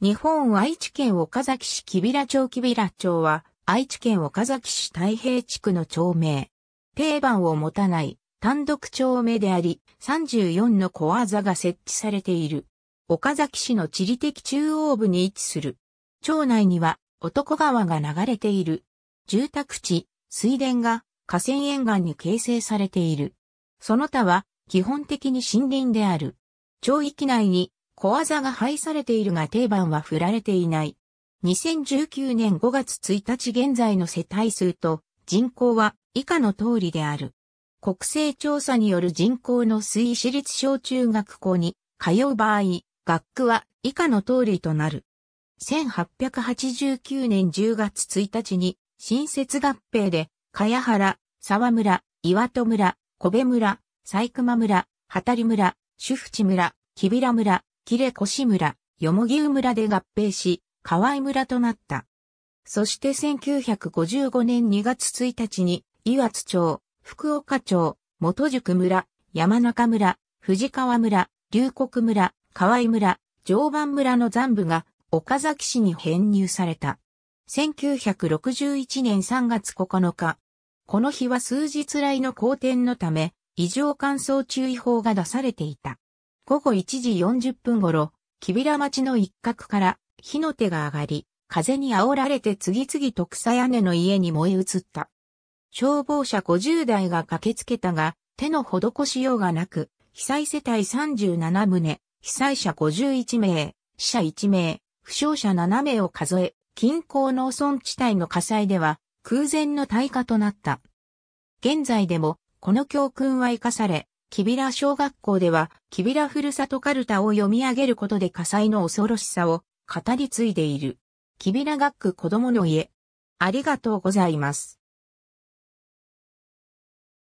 日本愛知県岡崎市木平町木平町は、愛知県岡崎市太平地区の町名。定番を持たない単独町名であり、34の小技が設置されている。岡崎市の地理的中央部に位置する。町内には男川が流れている。住宅地、水田が河川沿岸に形成されている。その他は基本的に森林である。町域内に小技が配されているが定番は振られていない。2019年5月1日現在の世帯数と人口は以下の通りである。国勢調査による人口の推移私立小中学校に通う場合、学区は以下の通りとなる。1889年10月1日に新設合併で、茅原、沢村、岩戸村、小部村、細熊村、畑村、主淵村、木平村、キレコシ村、ヨモギウ村で合併し、河合村となった。そして1955年2月1日に、岩津町、福岡町、元宿村、山中村、藤川村、龍谷村、河合村、常磐村の残部が岡崎市に編入された。1961年3月9日。この日は数日来の好天のため、異常乾燥注意報が出されていた。午後1時40分頃、木びら町の一角から火の手が上がり、風に煽られて次々と草屋根の家に燃え移った。消防車50台が駆けつけたが、手の施しようがなく、被災世帯37棟、被災者51名、死者1名、負傷者7名を数え、近郊農村地帯の火災では空前の大火となった。現在でもこの教訓は生かされ、キビラ小学校では、キビラふるさとカルタを読み上げることで火災の恐ろしさを語り継いでいる。キビラ学区子供の家。ありがとうございます。